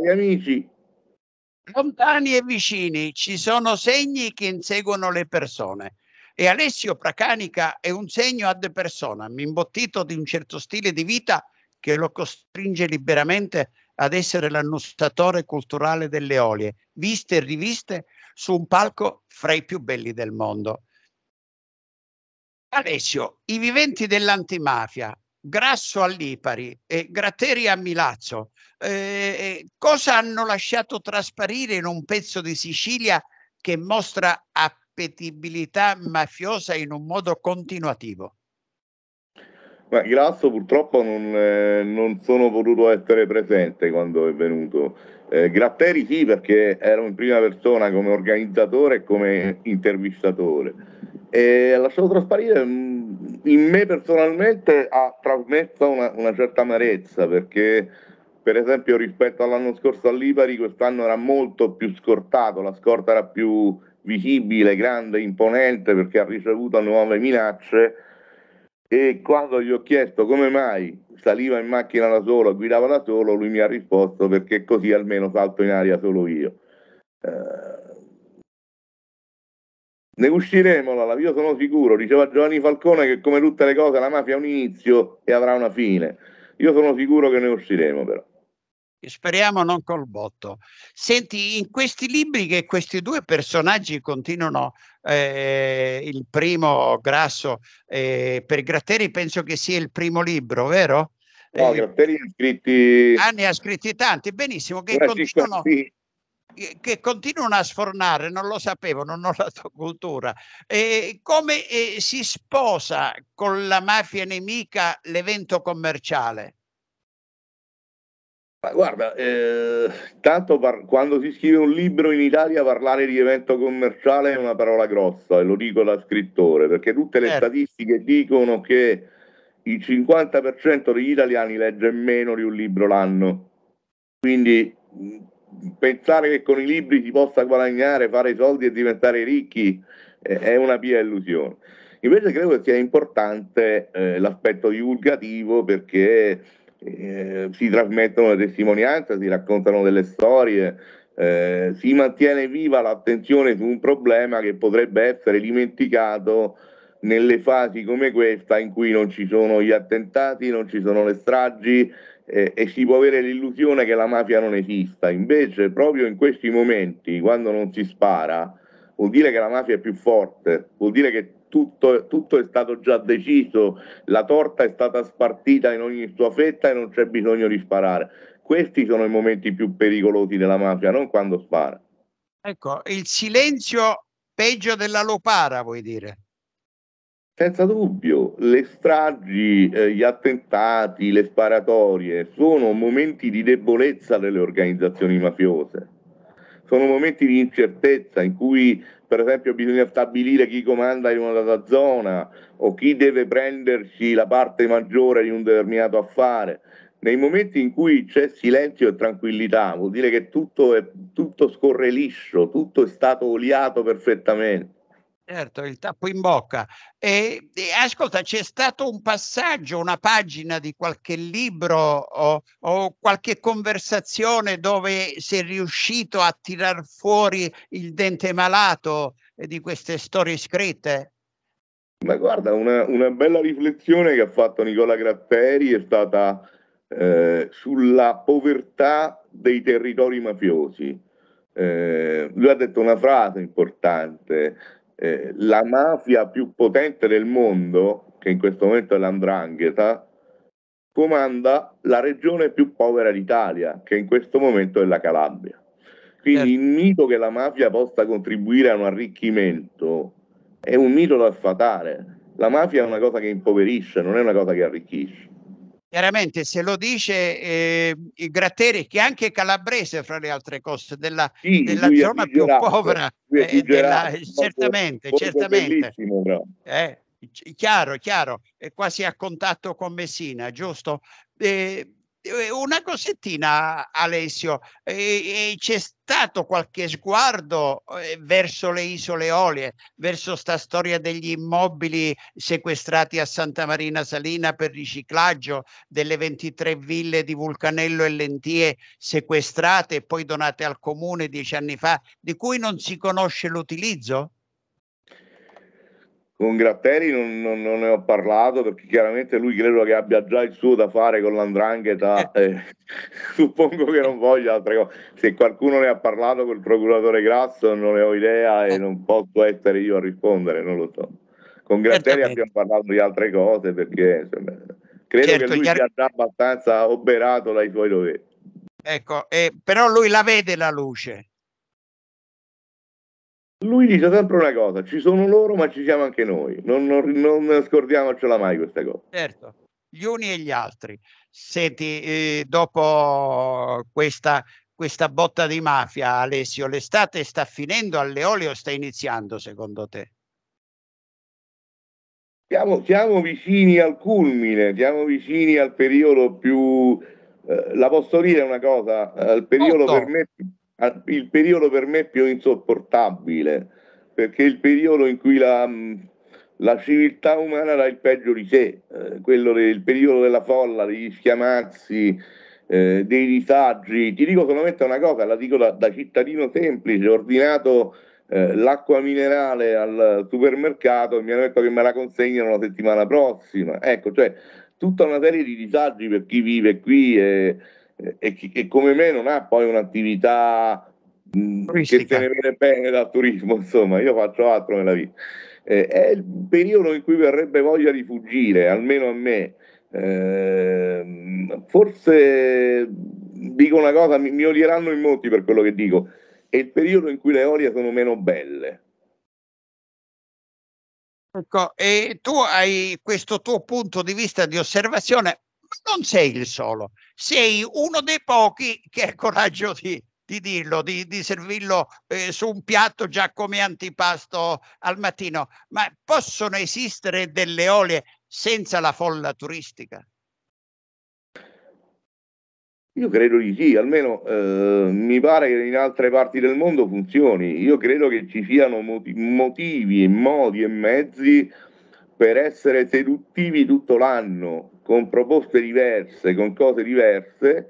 Cari amici, lontani e vicini ci sono segni che inseguono le persone e Alessio Pracanica è un segno ad persona, imbottito di un certo stile di vita che lo costringe liberamente ad essere l'annusatore culturale delle olie, viste e riviste su un palco fra i più belli del mondo. Alessio, i viventi dell'antimafia Grasso a Lipari e Gratteri a Milazzo, eh, eh, cosa hanno lasciato trasparire in un pezzo di Sicilia che mostra appetibilità mafiosa in un modo continuativo? Ma Grasso purtroppo non, eh, non, sono potuto essere presente quando è venuto. Eh, Gratteri sì perché ero in prima persona come organizzatore e come intervistatore. E lasciato trasparire mm, in me personalmente ha trasmesso una, una, certa amarezza perché per esempio rispetto all'anno scorso a Lipari quest'anno era molto più scortato, la scorta era più visibile, grande, imponente perché ha ricevuto nuove minacce e quando gli ho chiesto come mai saliva in macchina da solo, guidava da solo, lui mi ha risposto perché così almeno salto in aria solo io. Eh, ne usciremo, Lala, io sono sicuro, diceva Giovanni Falcone che come tutte le cose la mafia ha un inizio e avrà una fine. Io sono sicuro che ne usciremo però. Speriamo non col botto. Senti, in questi libri che questi due personaggi continuano, eh, il primo Grasso eh, per Gratteri penso che sia il primo libro, vero? No, eh, Gratteri ha scritti... Anni ah, ha scritti tanti, benissimo, che continuano... Sì che continuano a sfornare, non lo sapevano, non la cultura, eh, come eh, si sposa con la mafia nemica l'evento commerciale? Ma guarda, eh, tanto par- quando si scrive un libro in Italia parlare di evento commerciale è una parola grossa, e lo dico da scrittore, perché tutte le certo. statistiche dicono che il 50% degli italiani legge meno di un libro l'anno. Quindi mhmm, pensare che con i libri si possa guadagnare, fare soldi e diventare ricchi eh, è una pia illusione. Invece credo che sia importante eh, l'aspetto divulgativo perché eh, si trasmettono le testimonianze, si raccontano delle storie, eh, si mantiene viva l'attenzione su un problema che potrebbe essere dimenticato nelle fasi come questa in cui non ci sono gli attentati, non ci sono le stragi, eh, e si può avere l'illusione che la mafia non esista. Invece, proprio in questi momenti, quando non si spara, vuol dire che la mafia è più forte, vuol dire che tutto, tutto, è stato già deciso, la torta è stata spartita in ogni sua fetta e non c'è bisogno di sparare. Questi sono i momenti più pericolosi della mafia, non quando spara. Ecco, il silenzio peggio della lopara, vuoi dire? Senza dubbio, le stragi, eh, gli attentati, le sparatorie sono momenti di debolezza delle organizzazioni mafiose. Sono momenti di incertezza in cui, per esempio, bisogna stabilire chi comanda in una data zona o chi deve prendersi la parte maggiore di un determinato affare. Nei momenti in cui c'è silenzio e tranquillità, vuol dire che tutto, è, tutto scorre liscio, tutto è stato oliato perfettamente Certo, il tappo in bocca. E, e, ascolta, c'è stato un passaggio, una pagina di qualche libro o, o qualche conversazione dove sei riuscito a tirar fuori il dente malato eh, di queste storie scritte? Ma guarda, una, una bella riflessione che ha fatto Nicola Gratteri è stata eh, sulla povertà dei territori mafiosi. Eh, lui ha detto una frase importante, eh, la mafia più potente del mondo, che in questo momento è l'Andrangheta, comanda la regione più povera d'Italia, che in questo momento è la Calabria. Quindi certo. il mito che la mafia possa contribuire a un arricchimento è un mito da sfatare. La mafia è una cosa che impoverisce, non è una cosa che arricchisce. Chiaramente se lo dice eh, Gratteri, che anche calabrese fra le altre cose, della, sì, della zona più povera, eh, eh, della, eh, certamente, certamente. Eh, chiaro, chiaro, è quasi a contatto con Messina, giusto? Eh, eh, una cosettina, Alessio, eh, eh, c'è stato qualche sguardo eh, verso le isole Olie, verso sta storia degli immobili sequestrati a Santa Marina Salina per riciclaggio, delle 23 ville di Vulcanello e Lentie sequestrate e poi donate al comune dieci anni fa, di cui non si conosce l'utilizzo? con Gratteri non, non, non, ne ho parlato perché chiaramente lui credo che abbia già il suo da fare con l'andrangheta eh, eh suppongo che non voglia altre cose se qualcuno ne ha parlato col procuratore Grasso non ne ho idea e eh. non posso essere io a rispondere non lo so con Gratteri abbiamo parlato di altre cose perché insomma, credo certo, che lui sia già abbastanza oberato dai suoi doveri ecco eh, però lui la vede la luce lui dice sempre una cosa, ci sono loro ma ci siamo anche noi, non, non, non scordiamocela mai questa cosa. Certo, gli uni e gli altri. Senti, eh, dopo questa, questa botta di mafia, Alessio, l'estate sta finendo all'eolio sta iniziando secondo te? Siamo, siamo, vicini al culmine, siamo vicini al periodo più... Eh, la posso è una cosa, eh, il periodo Molto. per me il periodo per me più insopportabile, perché è il periodo in cui la, mm, la civiltà umana dà il peggio di sé, eh, quello del periodo della folla, degli schiamazzi, eh, dei disagi. Ti dico solamente una cosa, la dico da, da cittadino semplice, ho ordinato eh, l'acqua minerale al supermercato e mi hanno detto che me la consegnano la settimana prossima. Ecco, cioè tutta una serie di disagi per chi vive qui. E, e che come me non ha poi un'attività Turistica. che se ne viene bene dal turismo, insomma, io faccio altro nella vita. Eh, è il periodo in cui verrebbe voglia di fuggire, almeno a me. Eh, forse dico una cosa, mi, mi, odieranno in molti per quello che dico, è il periodo in cui le olie sono meno belle. Ecco, e tu hai questo tuo punto di vista di osservazione non sei il solo, sei uno dei pochi che ha coraggio di, di dirlo, di, di servirlo eh, su un piatto già come antipasto al mattino, ma possono esistere delle olie senza la folla turistica? Io credo di sì, almeno eh, mi pare che in altre parti del mondo funzioni. Io credo che ci siano motivi modi e mezzi per essere seduttivi tutto l'anno, con proposte diverse, con cose diverse,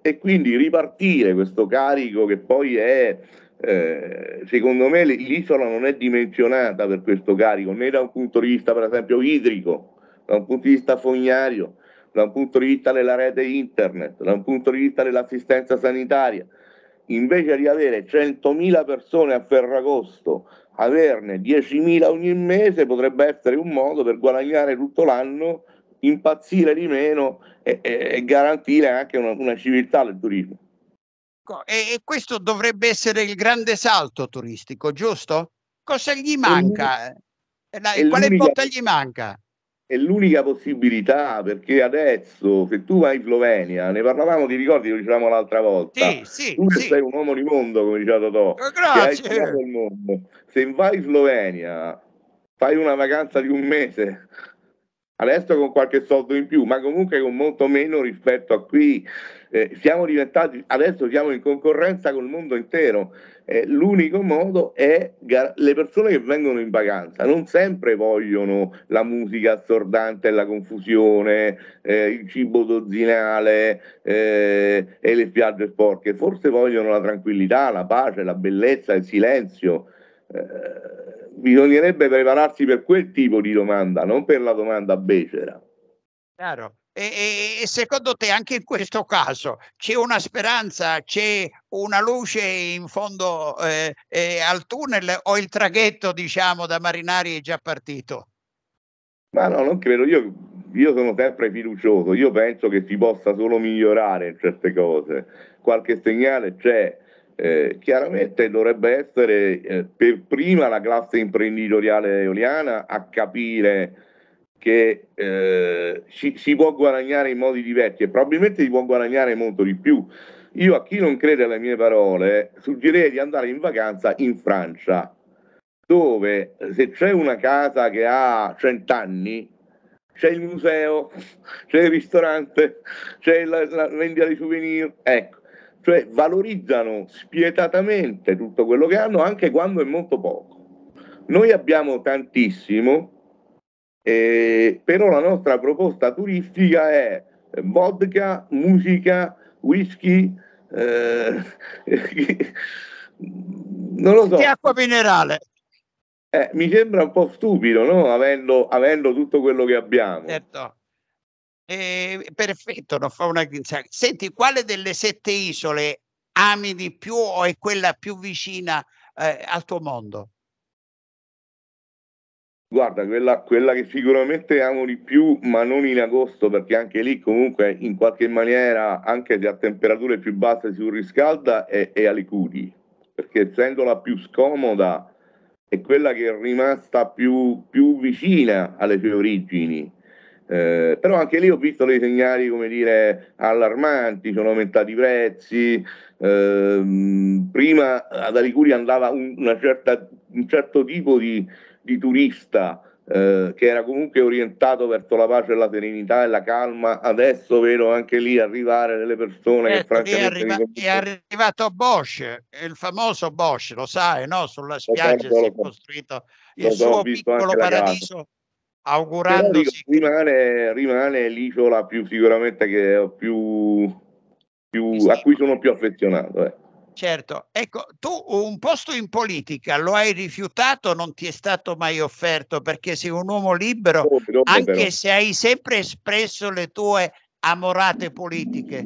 e quindi ripartire questo carico che poi è, eh, secondo me l'isola non è dimensionata per questo carico, né da un punto di vista per esempio idrico, da un punto di vista fognario, da un punto di vista della rete internet, da un punto di vista dell'assistenza sanitaria, invece di avere 100.000 persone a Ferragosto, averne 10.000 ogni mese potrebbe essere un modo per guadagnare tutto l'anno, impazzire di meno e, e, e garantire anche una, una, civiltà del turismo. E, e, questo dovrebbe essere il grande salto turistico, giusto? Cosa gli manca? Eh, quale botta gli manca? è l'unica possibilità perché adesso se tu vai in Slovenia, ne parlavamo ti ricordi, lo dicevamo l'altra volta, sì, sì, tu sì. sei un uomo di mondo come diceva Totò, eh, Grazie. se vai in Slovenia fai una vacanza di un mese adesso con qualche soldo in più, ma comunque con molto meno rispetto a qui. Eh, siamo diventati, adesso siamo in concorrenza col mondo intero. Eh, l'unico modo è gar- le persone che vengono in vacanza non sempre vogliono la musica assordante la confusione, eh, il cibo dozzinale eh, e le spiagge sporche, forse vogliono la tranquillità, la pace, la bellezza, il silenzio. Eh, bisognerebbe prepararsi per quel tipo di domanda, non per la domanda becera. Chiaro. E, e, secondo te anche in questo caso c'è una speranza, c'è una luce in fondo eh, eh, al tunnel o il traghetto diciamo da marinari è già partito? Ma no, non credo, io, io sono sempre fiducioso, io penso che si possa solo migliorare in certe cose, qualche segnale c'è, eh, chiaramente dovrebbe essere eh, per prima la classe imprenditoriale eoliana a capire che eh, si, si, può guadagnare in modi diversi e probabilmente si può guadagnare molto di più. Io a chi non crede alle mie parole suggerirei di andare in vacanza in Francia, dove eh, se c'è una casa che ha 100 anni, c'è il museo, c'è il ristorante, c'è la, la vendita di souvenir, ecco cioè valorizzano spietatamente tutto quello che hanno anche quando è molto poco. Noi abbiamo tantissimo, eh, però la nostra proposta turistica è vodka, musica, whisky, eh, non lo so. E acqua minerale. Eh, mi sembra un po' stupido, no? avendo, avendo tutto quello che abbiamo. Certo. Eh, perfetto, non fa una cioè, Senti, quale delle sette isole ami di più o è quella più vicina eh, al tuo mondo? Guarda, quella, quella, che sicuramente amo di più, ma non in agosto, perché anche lì comunque in qualche maniera, anche se a temperature più basse si riscalda, è, è Alicudi, perché essendo la più scomoda è quella che è rimasta più, più vicina alle sue origini eh, però anche lì ho visto dei segnali come dire allarmanti, sono aumentati i prezzi. Eh, prima ad Alicuri andava un, certa, un certo tipo di, di turista eh, che era comunque orientato verso la pace e la serenità e la calma. Adesso vedo anche lì arrivare delle persone certo, che eh, francamente... È, arriva, è arrivato Bosch, il famoso Bosch, lo sai, no? Sulla spiaggia certo, si è costruito il lo suo piccolo paradiso augurandosi dico, rimane, rimane l'isola più sicuramente che più, più, a cui sono più affezionato. Eh. Certo, ecco, tu un posto in politica lo hai rifiutato, non ti è stato mai offerto perché sei un uomo libero, oh, però, anche però. se hai sempre espresso le tue amorate politiche.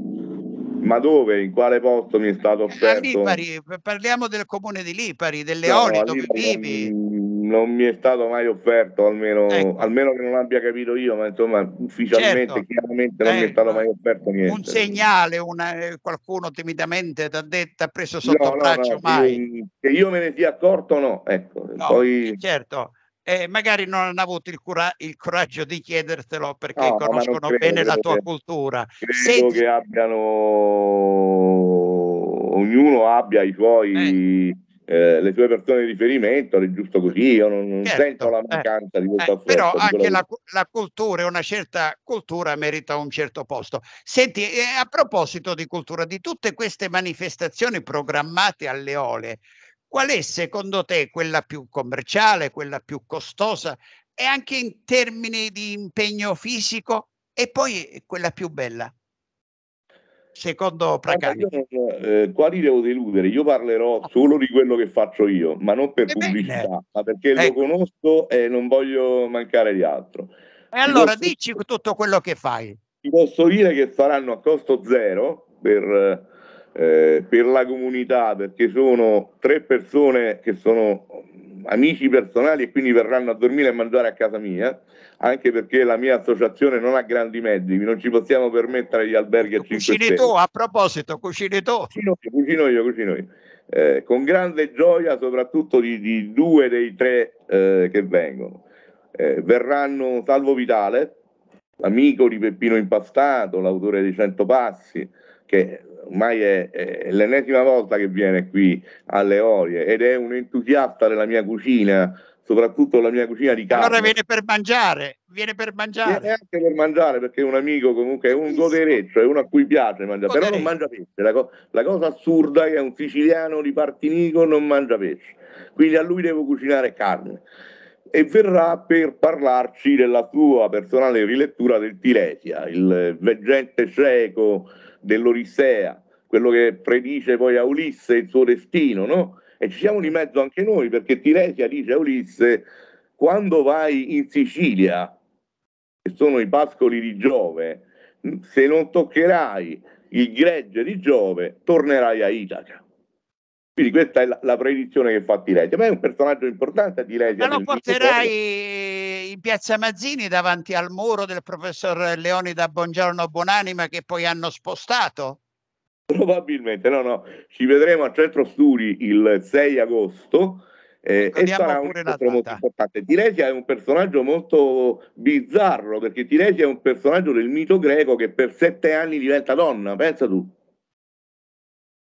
Ma dove? In quale posto mi è stato offerto? A Lipari, eh, parliamo del comune di Lipari, delle no, Oli, dove Lipari vivi. Non non mi è stato mai offerto, almeno, ecco. almeno che non abbia capito io, ma insomma ufficialmente, certo. chiaramente non ecco. mi è stato ecco. mai offerto niente. Un segnale, una, eh, qualcuno timidamente ti ha detto, ha preso sotto no, braccio no, no, mai? Che io me ne sia accorto no, ecco. No, poi... Eh, certo. Eh, magari non hanno avuto il, cura- il coraggio di chiedertelo perché no, conoscono credo, bene la tua cultura. Credo Senti... che abbiano, ognuno abbia i suoi... Eh eh, le sue persone di riferimento, è giusto così, io non, non certo, sento la eh, mancanza eh, di questo affronto. Però anche la, la, cultura, una certa cultura merita un certo posto. Senti, a proposito di cultura, di tutte queste manifestazioni programmate alle ole, qual è secondo te quella più commerciale, quella più costosa e anche in termini di impegno fisico e poi quella più bella? secondo Pragani. Eh, qua devo deludere, io parlerò solo di quello che faccio io, ma non per eh pubblicità, certo. ma perché eh. lo ecco. conosco e non voglio mancare di altro. E allora posso, dici tutto quello che fai. Ti posso dire che saranno a costo zero per eh, eh, per la comunità, perché sono tre persone che sono amici personali e quindi verranno a dormire e mangiare a casa mia, anche perché la mia associazione non ha grandi mezzi, non ci possiamo permettere gli alberghi a 5 Cucini tu, a proposito, cucini tu. Cucino, cucino io, cucino io. Eh, con grande gioia soprattutto di, di due dei tre eh, che vengono. Eh, verranno Salvo Vitale, amico di Peppino Impastato, l'autore dei Cento Passi, che ormai è, è l'ennesima volta che viene qui alle Orie ed è un entusiasta della mia cucina, soprattutto la mia cucina di casa. Allora viene per mangiare, viene per mangiare. Viene anche per mangiare perché è un amico comunque, è un godereccio, è uno a cui piace mangiare, però non mangia pesce. La, co- la, cosa assurda è che un siciliano di Partinico non mangia pesce, quindi a lui devo cucinare carne. E verrà per parlarci della sua personale rilettura del Tilesia, il veggente cieco dell'Orissea, quello che predice poi a Ulisse il suo destino, no? E ci siamo di mezzo anche noi, perché Tiresia dice a Ulisse, quando vai in Sicilia, che sono i pascoli di Giove, se non toccherai il gregge di Giove, tornerai a Itaca. Quindi questa è la, la predizione che fa Tiresia. Ma è un personaggio importante a Tiresia. Ma lo porterai in piazza Mazzini davanti al muro del professor Leonida Buongiorno Buonanima che poi hanno spostato? Probabilmente, no, no, ci vedremo a Centro Studi il 6 agosto. Eh, ecco, e sarà un incontro molto importante. Tiresia è un personaggio molto bizzarro perché Tiresia è un personaggio del mito greco che per sette anni diventa donna, pensa tu.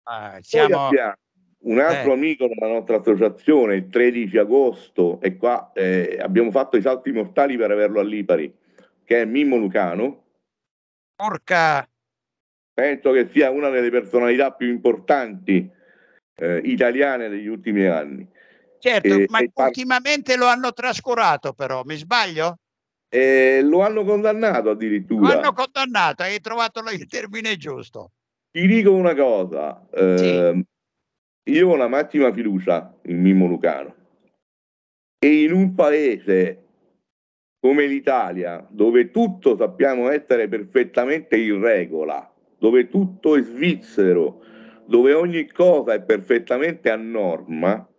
Ah, siamo, un altro eh. amico della nostra associazione, il 13 agosto, e qua eh, abbiamo fatto i salti mortali per averlo a Lipari, che è Mimmo Lucano. Porca! Penso che sia una delle personalità più importanti eh, italiane degli ultimi anni. Certo, e, ma e ultimamente lo hanno trascurato però, mi sbaglio? Eh, lo hanno condannato addirittura. Lo hanno condannato, hai trovato il termine giusto. Ti dico una cosa, eh, sì. Ehm, io ho la massima fiducia in Mimmo Lucano e in un paese come l'Italia, dove tutto sappiamo essere perfettamente in regola, dove tutto è svizzero, dove ogni cosa è perfettamente a norma,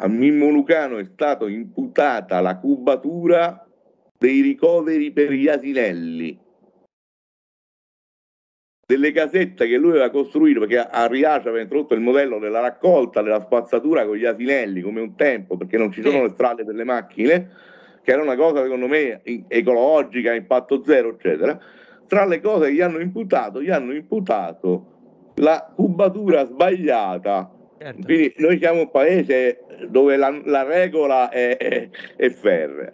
a Mimmo Lucano è stata imputata la cubatura dei ricoveri per gli asinelli delle casette che lui aveva costruito perché a Riace aveva introdotto il modello della raccolta della spazzatura con gli asinelli come un tempo perché non ci sono le strade per le macchine che era una cosa secondo me ecologica, impatto zero eccetera tra le cose che gli hanno imputato gli hanno imputato la cubatura sbagliata certo. quindi noi siamo un paese dove la, la regola è, è, è ferrea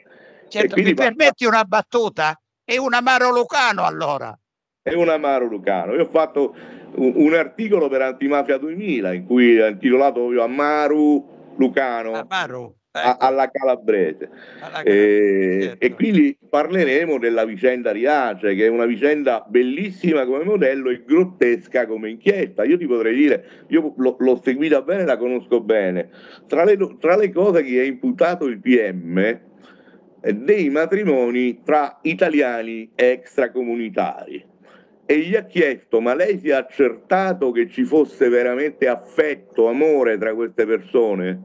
certo, mi permetti una battuta? è un amaro lucano allora è un amaro Lucano. Io ho fatto un, un articolo per Antimafia 2000 in cui ho intitolato proprio Amaru Lucano. Amaro. Ecco. alla calabrese. Alla calabrese eh, certo. E quindi parleremo della vicenda Riace, che è una vicenda bellissima come modello e grottesca come inchiesta. Io ti potrei dire, io l'ho, l'ho seguita bene, la conosco bene. Tra le, tra le cose che è imputato il PM eh, dei matrimoni tra italiani extracomunitari e gli ha chiesto ma lei si è accertato che ci fosse veramente affetto, amore tra queste persone?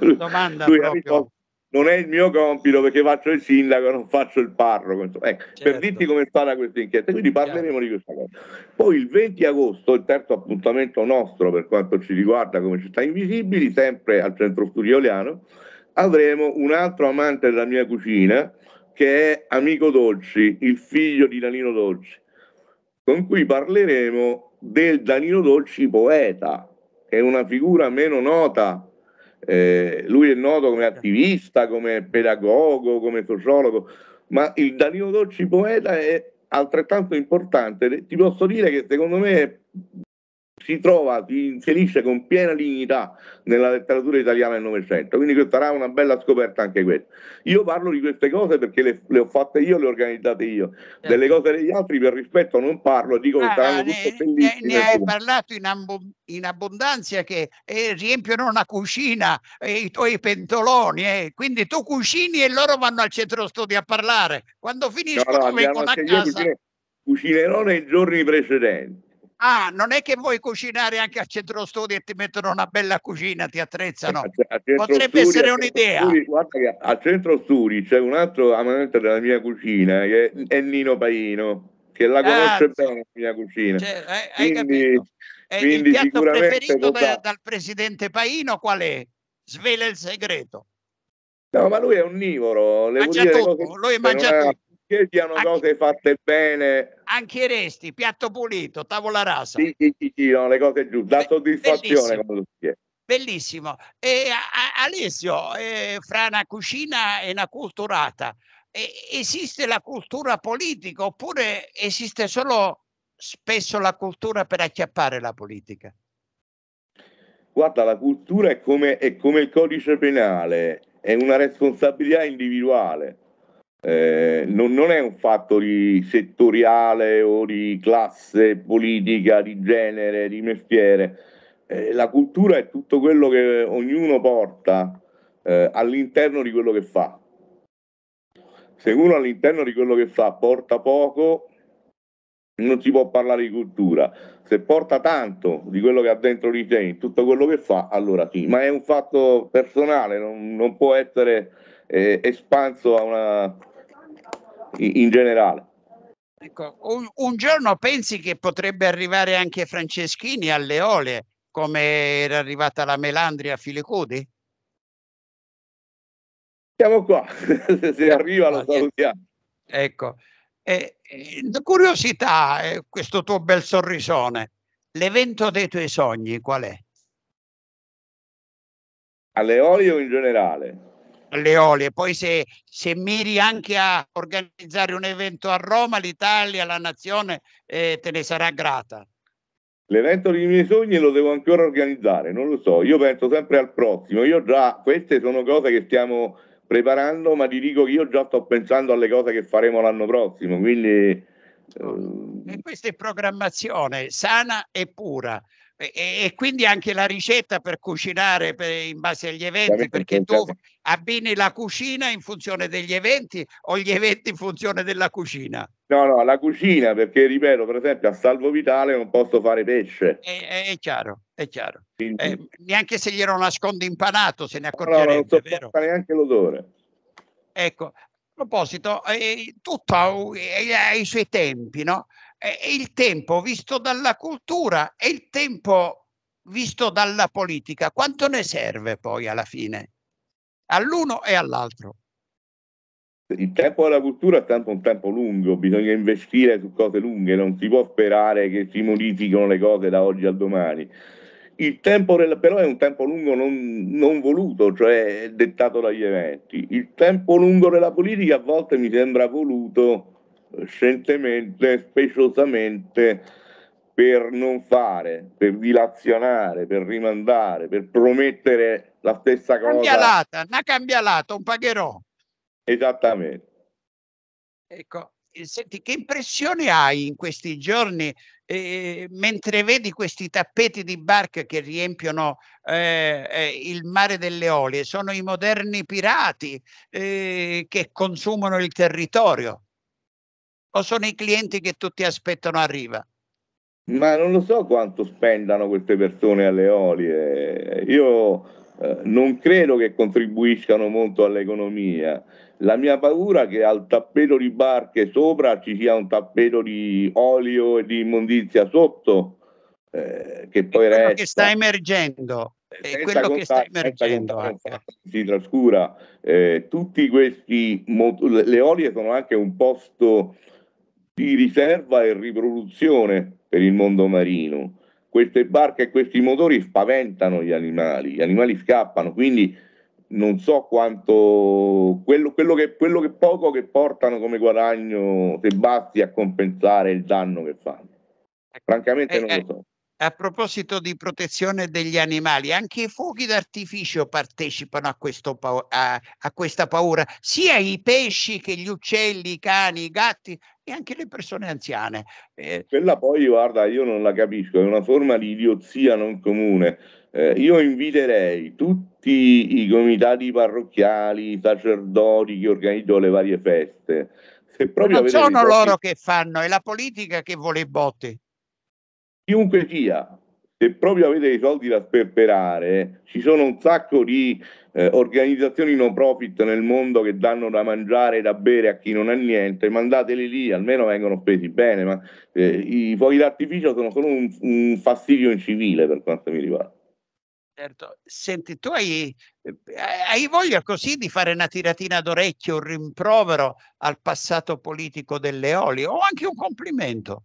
Domanda Lui proprio. non è il mio compito perché faccio il sindaco, non faccio il parroco. Ecco, certo. Per dirti come è stata questa inchiesta, quindi parleremo di questa cosa. Poi il 20 agosto, il terzo appuntamento nostro per quanto ci riguarda come città invisibili, sempre al centro studioliano, avremo un altro amante della mia cucina, che è Amico Dolci, il figlio di Danilo Dolci, con cui parleremo del Danilo Dolci poeta, che è una figura meno nota. Eh, lui è noto come attivista, come pedagogo, come sociologo, ma il Danilo Dolci poeta è altrettanto importante. Ti posso dire che secondo me È si trova, si inserisce con piena dignità nella letteratura italiana del Novecento. Quindi questa sarà una bella scoperta anche questa. Io parlo di queste cose perché le, le ho fatte io, le ho organizzate io. Eh. Delle cose degli altri per rispetto non parlo, dico ah, che saranno ah, ne, tutte bellissime. Ne, ne hai parlato in, amb- in abbondanza che eh, riempiono una cucina, eh, i tuoi pentoloni, eh. quindi tu cucini e loro vanno al centro studi a parlare. Quando finiscono no, no, vengono a casa. cucinerò nei giorni precedenti Ah, non è che vuoi cucinare anche al centro studi e ti mettono una bella cucina, ti attrezzano. Potrebbe studi, essere un'idea. Studi, guarda che al centro studi c'è un altro amante della mia cucina che è mm. Nino Paino, che la ah, conosce bene la mia cucina. Cioè, hai, quindi, hai Quindi il piatto preferito da, dal presidente Paino qual è? Svela il segreto. No, ma lui è onnivoro. mangia tutto, lui mangia tutto che siano anche, cose fatte bene. Anche i resti, piatto pulito, tavola rasa. Sì, sì, sì, sì no, le cose giuste, la soddisfazione Bellissimo. quando si è. Bellissimo. E, a, Alessio, eh, fra una cucina e una culturata, eh, esiste la cultura politica oppure esiste solo spesso la cultura per acchiappare la politica? Guarda, la cultura è come, è come il codice penale, è una responsabilità individuale eh, non, non, è un fatto di settoriale o di classe politica, di genere, di mestiere. Eh, la cultura è tutto quello che ognuno porta eh, all'interno di quello che fa. Se uno all'interno di quello che fa porta poco, non si può parlare di cultura. Se porta tanto di quello che ha dentro di sé, in tutto quello che fa, allora sì, ma è un fatto personale, non, non può essere eh, espanso a una, in generale. Ecco, un, un, giorno pensi che potrebbe arrivare anche Franceschini alle Ole, come era arrivata la Melandria a Filicudi? Siamo qua, se arriva la salutiamo. Ecco, eh, curiosità, eh, questo tuo bel sorrisone, l'evento dei tuoi sogni qual è? Alle olio in generale? alle olie. Poi se, se, miri anche a organizzare un evento a Roma, l'Italia, la nazione eh, te ne sarà grata. L'evento dei miei sogni lo devo ancora organizzare, non lo so, io penso sempre al prossimo, io già, queste sono cose che stiamo preparando, ma ti dico che io già sto pensando alle cose che faremo l'anno prossimo, quindi... Eh... E questa è programmazione sana e pura, e, e, quindi anche la ricetta per cucinare per, in base agli eventi, perché tu abbini la cucina in funzione degli eventi o gli eventi in funzione della cucina? No, no, la cucina, perché ripeto, per esempio a Salvo Vitale non posso fare pesce. È, è chiaro, è chiaro. Quindi... Eh, neanche se glielo nascondo impanato se ne accorgerebbe, no, no, non sopporta neanche l'odore. Ecco, a proposito, eh, tutto ha, eh, ha i suoi tempi, no? è il tempo visto dalla cultura e il tempo visto dalla politica, quanto ne serve poi alla fine? All'uno e all'altro. Il tempo della cultura è tanto un tempo lungo, bisogna investire su cose lunghe, non si può sperare che si modifichino le cose da oggi al domani. Il tempo però è un tempo lungo non, non voluto, cioè dettato dagli eventi. Il tempo lungo della politica a volte mi sembra voluto scientemente, speciosamente per non fare, per dilazionare, per rimandare, per promettere la stessa cosa. Cambialata, una cambialata, un pagherò. Esattamente. Ecco, eh, senti, che impressione hai in questi giorni eh, eh, mentre vedi questi tappeti di barca che riempiono eh, eh, il mare delle olie? Sono i moderni pirati eh, che consumano il territorio o sono i clienti che tutti aspettano arriva? Ma non lo so quanto spendano queste persone alle olie. Io eh, non credo che contribuiscano molto all'economia. La mia paura è che al tappeto di barche sopra ci sia un tappeto di olio e di immondizia sotto, eh, che poi resta. Che sta emergendo. È quello che sta emergendo. Ecco. Contatto, si trascura. Eh, tutti questi. Le olie sono anche un posto di riserva e riproduzione per il mondo marino. Queste barche e questi motori spaventano gli animali, gli animali scappano, quindi non so quanto quello, quello, che, quello che poco che portano come guadagno se basti a compensare il danno che fanno. Francamente eh, non eh, lo so. A proposito di protezione degli animali, anche i fuochi d'artificio partecipano a, questo, a, a questa paura, sia i pesci che gli uccelli, i cani, i gatti e anche le persone anziane. Eh, Quella poi, guarda, io non la capisco, è una forma di idiozia non comune. Eh, io inviterei tutti i comitati parrocchiali, i sacerdoti che organizzano le varie feste. Se proprio non sono loro che fanno, è la politica che vuole i botti. Chiunque sia, se proprio avete i soldi da sperperare, ci sono un sacco di eh, organizzazioni no profit nel mondo che danno da mangiare e da bere a chi non ha niente, mandateli lì, almeno vengono spesi bene, ma eh, i fuochi d'artificio sono solo un, un fastidio incivile per quanto mi riguarda. Certo, senti, tu hai, eh, hai voglia così di fare una tiratina d'orecchio, un rimprovero al passato politico delle o anche un complimento?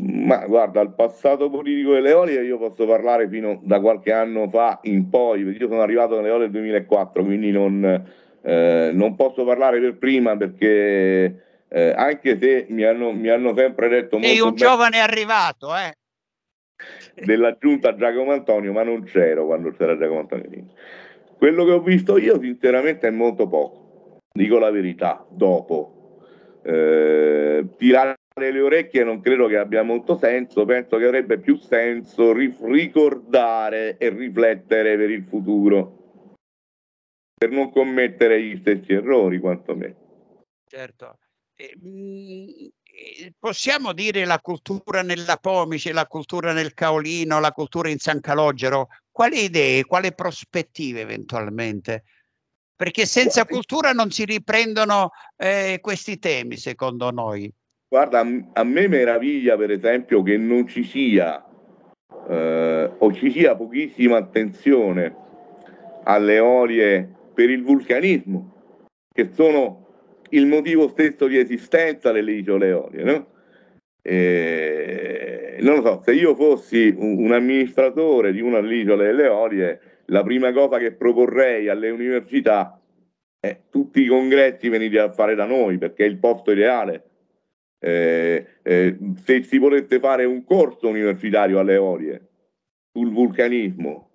Ma guarda, il passato politico delle oliche io posso parlare fino da qualche anno fa in poi, perché io sono arrivato nelle olie del 2004, quindi non, eh, non, posso parlare per prima perché eh, anche se mi hanno, mi hanno sempre detto... Sei un giovane arrivato, eh? Della giunta Giacomo Antonio, ma non c'ero quando c'era Giacomo Antonio. Quello che ho visto io sinceramente è molto poco, dico la verità, dopo. Eh, tirare le orecchie non credo che abbia molto senso, penso che avrebbe più senso ricordare e riflettere per il futuro, per non commettere gli stessi errori quantomeno. Certo. Eh, possiamo dire la cultura nella Pomice, la cultura nel Caolino, la cultura in San Calogero, quali idee, quali prospettive eventualmente? Perché senza cultura non si riprendono eh, questi temi, secondo noi. Guarda, a me meraviglia per esempio che non ci sia eh, o ci sia pochissima attenzione alle olie per il vulcanismo, che sono il motivo stesso di esistenza delle isole eolie. No? E, non lo so, se io fossi un, un amministratore di una delle isole delle eolie, la prima cosa che proporrei alle università è tutti i congressi venite a fare da noi, perché è il posto ideale eh, eh, se si volesse fare un corso universitario alle olie sul vulcanismo,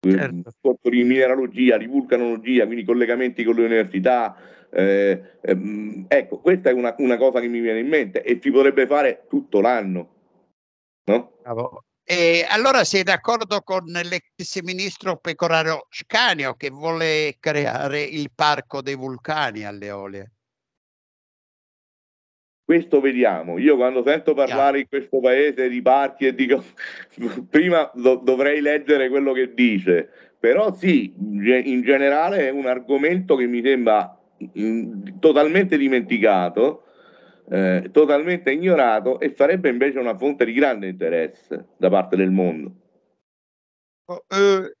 certo. un corso di mineralogia, di vulcanologia, quindi collegamenti con le università, eh, ehm, ecco, questa è una, una, cosa che mi viene in mente e si potrebbe fare tutto l'anno. No? Bravo. E allora sei d'accordo con l'ex ministro Pecoraro Scanio che vuole creare il parco dei vulcani alle olie? questo vediamo. Io quando sento parlare in questo paese di parti e dico prima do- dovrei leggere quello che dice, però sì, in generale è un argomento che mi sembra mm, totalmente dimenticato, eh, totalmente ignorato e sarebbe invece una fonte di grande interesse da parte del mondo. Oh, eh,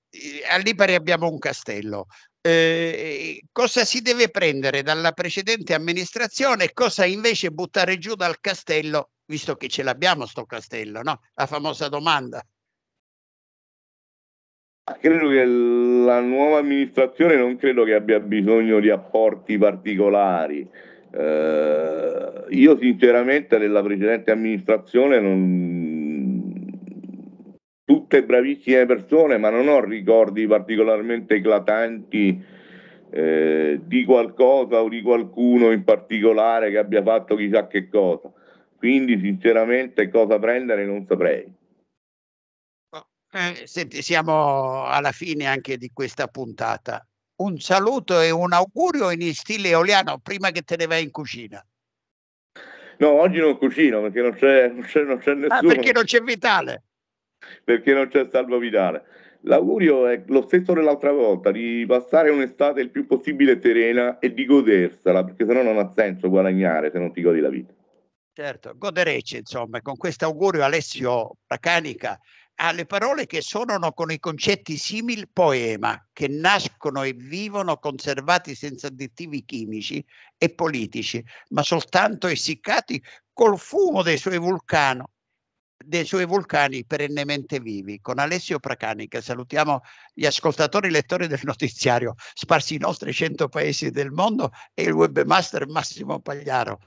a Lipari abbiamo un castello, eh, cosa si deve prendere dalla precedente amministrazione e cosa invece buttare giù dal castello, visto che ce l'abbiamo sto castello, no? La famosa domanda. Ah, credo che la nuova amministrazione non credo che abbia bisogno di apporti particolari. Eh, io sinceramente della precedente amministrazione non, tutte bravissime persone, ma non ho ricordi particolarmente eclatanti eh, di qualcosa o di qualcuno in particolare che abbia fatto chissà che cosa. Quindi sinceramente cosa prendere non saprei. Eh, senti, siamo alla fine anche di questa puntata. Un saluto e un augurio in stile oliano prima che te ne vai in cucina. No, oggi non cucino perché non c'è, non c'è, non c'è ah, nessuno. Ah, perché non c'è Vitale? perché non c'è Salvo Vidale. L'augurio è lo stesso dell'altra volta, di passare un'estate il più possibile serena e di godersela, perché sennò non ha senso guadagnare se non ti godi la vita. Certo, godereci insomma, con questo augurio Alessio Placanica ha le parole che suonano con i concetti simil poema, che nascono e vivono conservati senza additivi chimici e politici, ma soltanto essiccati col fumo dei suoi vulcano dei suoi vulcani perennemente vivi, con Alessio Pracani, che salutiamo gli ascoltatori e lettori del notiziario, sparsi in oltre 100 paesi del mondo, e il webmaster Massimo Pagliaro.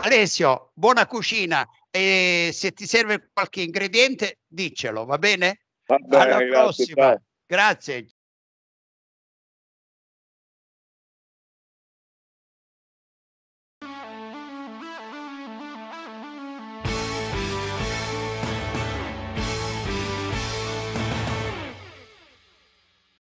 Alessio, buona cucina e se ti serve qualche ingrediente dicelo, va bene? Va bene Alla grazie, prossima. Dai. Grazie.